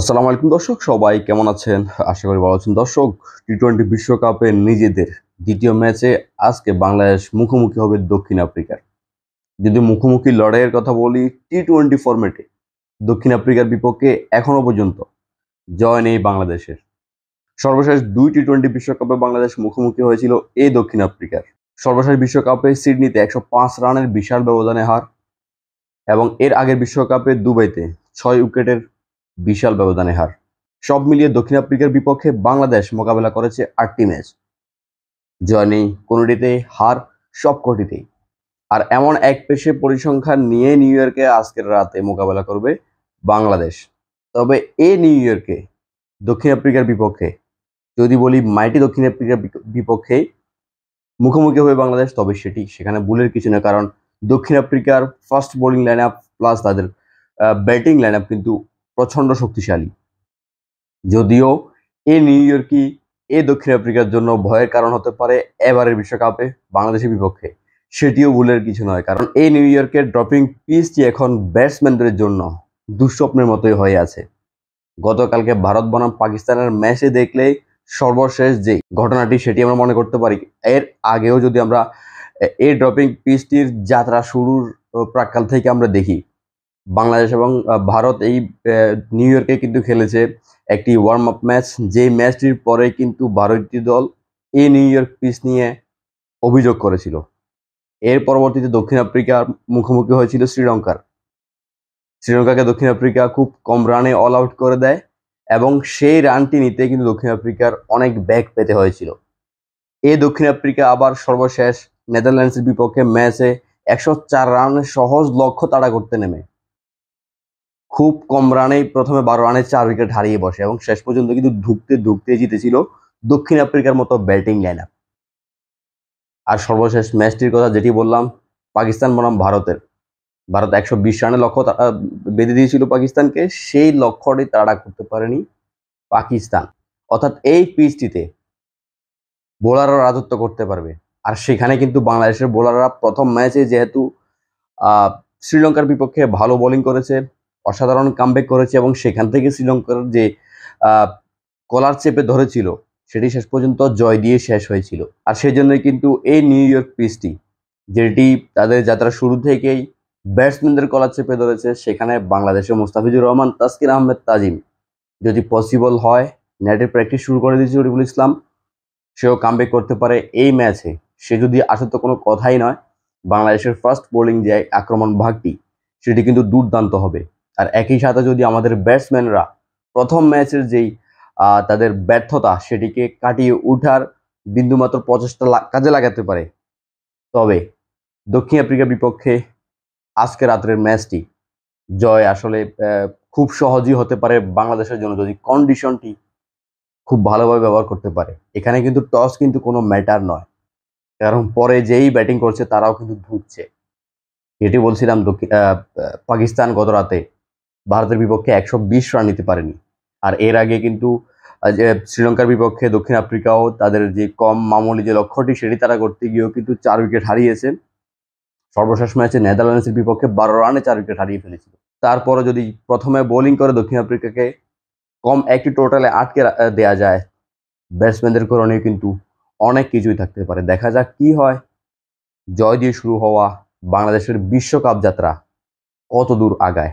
আসসালামু আলাইকুম দর্শক সবাই কেমন আছেন আশা করি ভালো আছেন দর্শক টি টোয়েন্টি বিশ্বকাপে নিজেদের দ্বিতীয় ম্যাচে আজকে বাংলাদেশ মুখোমুখি হবে দক্ষিণ আফ্রিকার যদি মুখোমুখি লড়াইয়ের কথা বলি টি টোয়েন্টি ফর্মেটে দক্ষিণ আফ্রিকার বিপক্ষে এখনও পর্যন্ত জয় নেই বাংলাদেশের সর্বশেষ দুই টি টোয়েন্টি বিশ্বকাপে বাংলাদেশ মুখোমুখি হয়েছিল এই দক্ষিণ আফ্রিকার সর্বশেষ বিশ্বকাপে সিডনিতে একশো পাঁচ রানের বিশাল ব্যবধানে হার এবং এর আগের বিশ্বকাপে দুবাইতে ছয় উইকেটের বিশাল ব্যবধানে হার সব মিলিয়ে দক্ষিণ আফ্রিকার বিপক্ষে বাংলাদেশ মোকাবেলা করেছে আটটি ম্যাচ জয় নেই কোনোটিতে হার সব কটিতেই আর এমন এক পেশে পরিসংখ্যান নিয়ে নিউ ইয়র্কে আজকের রাতে মোকাবেলা করবে বাংলাদেশ তবে এ নিউ ইয়র্কে দক্ষিণ আফ্রিকার বিপক্ষে যদি বলি মাইটি দক্ষিণ আফ্রিকার বিপক্ষে মুখোমুখি হয়ে বাংলাদেশ তবে সেটি সেখানে ভুলের কিছু না কারণ দক্ষিণ আফ্রিকার first bowling line up plus তাদের ব্যাটিং লাইন আপ কিন্তু প্রচণ্ড শক্তিশালী যদিও এ নিউ ইয়র্কই এ দক্ষিণ আফ্রিকার জন্য ভয়ের কারণ হতে পারে এবারের বিশ্বকাপে বাংলাদেশের বিপক্ষে সেটিও ভুলের কিছু নয় কারণ এই নিউ ইয়র্কের ড্রপিং পিচটি এখন ব্যাটসম্যানদের জন্য দুঃস্বপ্নের মতোই হয়ে আছে গতকালকে ভারত বনাম পাকিস্তানের ম্যাচে দেখলে সর্বশেষ যে ঘটনাটি সেটি আমরা মনে করতে পারি এর আগেও যদি আমরা এই ড্রপিং পিচটির যাত্রা শুরুর প্রাককাল থেকে আমরা দেখি বাংলাদেশ এবং ভারত এই নিউ ইয়র্কে কিন্তু খেলেছে একটি ওয়ার্ম আপ ম্যাচ যে ম্যাচটির পরে কিন্তু ভারতীয় দল এই নিউ ইয়র্ক পিস নিয়ে অভিযোগ করেছিল এর পরবর্তীতে দক্ষিণ আফ্রিকার মুখোমুখি হয়েছিল শ্রীলঙ্কার শ্রীলঙ্কাকে দক্ষিণ আফ্রিকা খুব কম রানে অল আউট করে দেয় এবং সেই রানটি নিতে কিন্তু দক্ষিণ আফ্রিকার অনেক ব্যাক পেতে হয়েছিল এ দক্ষিণ আফ্রিকা আবার সর্বশেষ নেদারল্যান্ডসের বিপক্ষে ম্যাচে একশো চার রান সহজ লক্ষ্য তাড়া করতে নেমে খুব কম রানেই প্রথমে বারো রানে চার উইকেট হারিয়ে বসে এবং শেষ পর্যন্ত কিন্তু ধুকতে ধুকতে জিতেছিল দক্ষিণ আফ্রিকার মতো ব্যাটিং লাইন আর সর্বশেষ ম্যাচটির কথা যেটি বললাম পাকিস্তান বনাম ভারতের ভারত একশো বিশ রানের লক্ষ্য বেঁধে দিয়েছিল পাকিস্তানকে সেই লক্ষ্যটি তারা করতে পারেনি পাকিস্তান অর্থাৎ এই পিচটিতে বোলাররা রাজত্ব করতে পারবে আর সেখানে কিন্তু বাংলাদেশের বোলাররা প্রথম ম্যাচে যেহেতু শ্রীলঙ্কার বিপক্ষে ভালো বোলিং করেছে অসাধারণ কামব্যাক করেছে এবং সেখান থেকে শ্রীলঙ্কার যে কলার চেপে ধরেছিল সেটি শেষ পর্যন্ত জয় দিয়ে শেষ হয়েছিল আর সেই জন্যই কিন্তু এই নিউ ইয়র্ক পিসটি যেটি তাদের যাত্রা শুরু থেকেই ব্যাটসম্যানদের কলার চেপে ধরেছে সেখানে বাংলাদেশের মোস্তাফিজুর রহমান তাস্কির আহমেদ তাজিম যদি পসিবল হয় নেটের প্র্যাকটিস শুরু করে দিয়েছে রবিউল ইসলাম সেও কামব্যাক করতে পারে এই ম্যাচে সে যদি আসে তো কোনো কথাই নয় বাংলাদেশের ফার্স্ট বোলিং যে আক্রমণ ভাগটি সেটি কিন্তু দুর্দান্ত হবে আর একই সাথে যদি আমাদের ব্যাটসম্যানরা প্রথম ম্যাচের যেই তাদের ব্যর্থতা সেটিকে কাটিয়ে উঠার বিন্দুমাত্র প্রচেষ্টা কাজে লাগাতে পারে তবে দক্ষিণ আফ্রিকার বিপক্ষে আজকে রাত্রের ম্যাচটি জয় আসলে খুব সহজই হতে পারে বাংলাদেশের জন্য যদি কন্ডিশনটি খুব ভালোভাবে ব্যবহার করতে পারে এখানে কিন্তু টস কিন্তু কোনো ম্যাটার নয় কারণ পরে যেই ব্যাটিং করছে তারাও কিন্তু ঢুকছে এটি বলছিলাম পাকিস্তান গত রাতে ভারতের বিপক্ষে একশো বিশ রান নিতে পারেনি আর এর আগে কিন্তু শ্রীলঙ্কার বিপক্ষে দক্ষিণ আফ্রিকাও তাদের যে কম মামুলি যে লক্ষ্যটি সেটি তারা করতে গিয়েও কিন্তু চার উইকেট হারিয়েছে সর্বশেষ ম্যাচে নেদারল্যান্ডসের বিপক্ষে বারো রানে চার উইকেট হারিয়ে ফেলেছিল তারপরে যদি প্রথমে বোলিং করে দক্ষিণ আফ্রিকাকে কম একটি টোটালে আটকে দেয়া যায় ব্যাটসম্যানদের কারণেও কিন্তু অনেক কিছুই থাকতে পারে দেখা যাক কি হয় জয় দিয়ে শুরু হওয়া বাংলাদেশের বিশ্বকাপ যাত্রা কত দূর আগায়